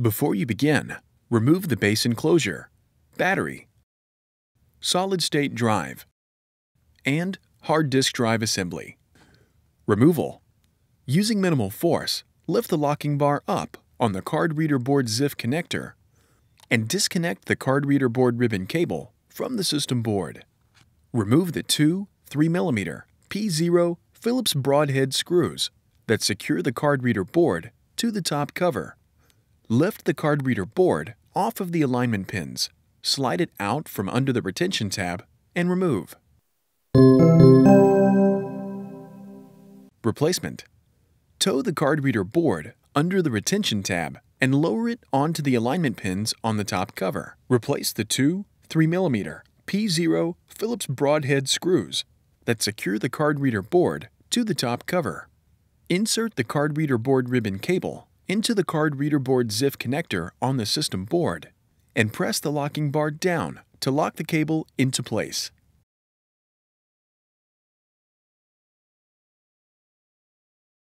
Before you begin, remove the base enclosure, battery, solid-state drive, and hard disk drive assembly. Removal. Using minimal force, lift the locking bar up on the card reader board ZIF connector and disconnect the card reader board ribbon cable from the system board. Remove the two 3mm P0 Phillips broadhead screws that secure the card reader board to the top cover. Lift the card reader board off of the alignment pins, slide it out from under the retention tab, and remove. Replacement. Tow the card reader board under the retention tab and lower it onto the alignment pins on the top cover. Replace the two 3mm P0 Phillips broadhead screws that secure the card reader board to the top cover. Insert the card reader board ribbon cable into the card reader board ZIF connector on the system board and press the locking bar down to lock the cable into place.